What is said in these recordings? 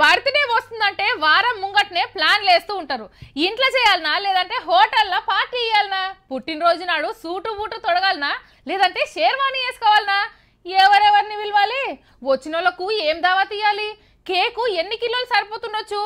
birthday వస్తుందంటే వారం ముంగట్నే ప్లాన్లు వేస్తూ ఉంటారు ఇంట్లో చేయాలనా లేదంటే హోటల్లో పార్టీ ఇవ్వాలనా పుట్టినరోజు నాడు సూటు బూటు తొడగాలనా లేదంటే షేర్వాణి వేసుకోవాలనా ఎవరెవరిని పిలవాలి వచ్చిన వాళ్ళకు ఏం దావా తీయాలి కేకు ఎన్ని కిలోలు సరిపోతుండొచ్చు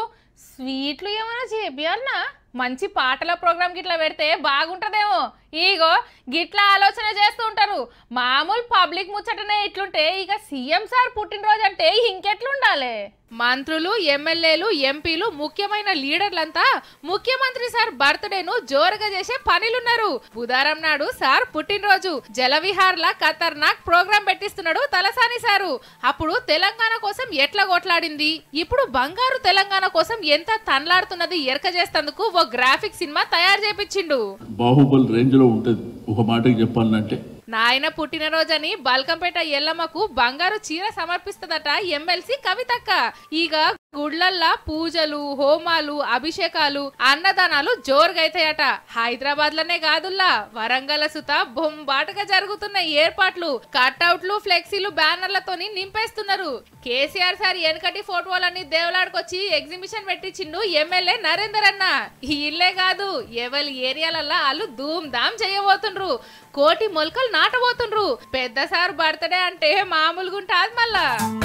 స్వీట్లు ఏమైనా చేపియాలనా మంచి పాటల ప్రోగ్రామ్ గిట్లా పెడితే బాగుంటుందేమో ఈగో గిట్లా ఆలోచన చేస్తూ ఉంటారు అంటున్నాను మామూలు పబ్లిక్ ముచ్చటనే ఇట్లుంటే ఇక సీఎం సార్ పుట్టినరోజు అంటే ఇంకెట్లుండాలి మంత్రులు ఎమ్మెల్యేలు ఎంపీలు ముఖ్యమైన లీడర్లంతా ముఖ్యమంత్రి సార్ బర్త్డేను జోరుగా చేసే పనిలున్నారు బుధారం నాడు సార్ పుట్టినరోజు జలవిహార్ల ఖతర్నాక్ ప్రోగ్రాం పెట్టిస్తున్నాడు తలసాని సారు అప్పుడు తెలంగాణ కోసం ఎట్లా కొట్లాడింది ఇప్పుడు బంగారు తెలంగాణ కోసం ఎంత తన్లాడుతున్నది ఎరక చేస్తందుకు ఓ గ్రాఫిక్ సినిమా తయారు చేపించిండు బాహుబల్ రేంజ్ లో ఉంటది ఒక మాటకి చెప్పాలంటే నాయన పుట్టినరోజని బల్కంపేట ఎల్లమ్మకు బంగారు చీర సమర్పిస్తుందట ఎమ్మెల్సీ కవితక్క ఇక గుడ్లల్లా పూజలు హోమాలు అభిషేకాలు అన్నదానాలు జోరుగైతాయట హైదరాబాద్ లోనే కాదుల్లా వరంగల్ సుత బొంబాటగా జరుగుతున్న ఏర్పాట్లు కట్అవుట్లు ఫ్లెక్సీలు బ్యానర్లతోని నింపేస్తున్నారు కేసీఆర్ సార్ వెనకటి ఫోటోలన్నీ దేవులాడుకొచ్చి ఎగ్జిబిషన్ పెట్టించిండు ఎమ్మెల్యే నరేందర్ అన్న ఇల్లే కాదు ఎవరి ఏరియాలల్లా వాళ్ళు ధూమ్ ధామ్ చేయబోతుండ్రు కోటి మొలకలు నాటబోతుండ్రు పెద్ద సార్ బర్త్డే అంటే మామూలుగుంటాది మళ్ళా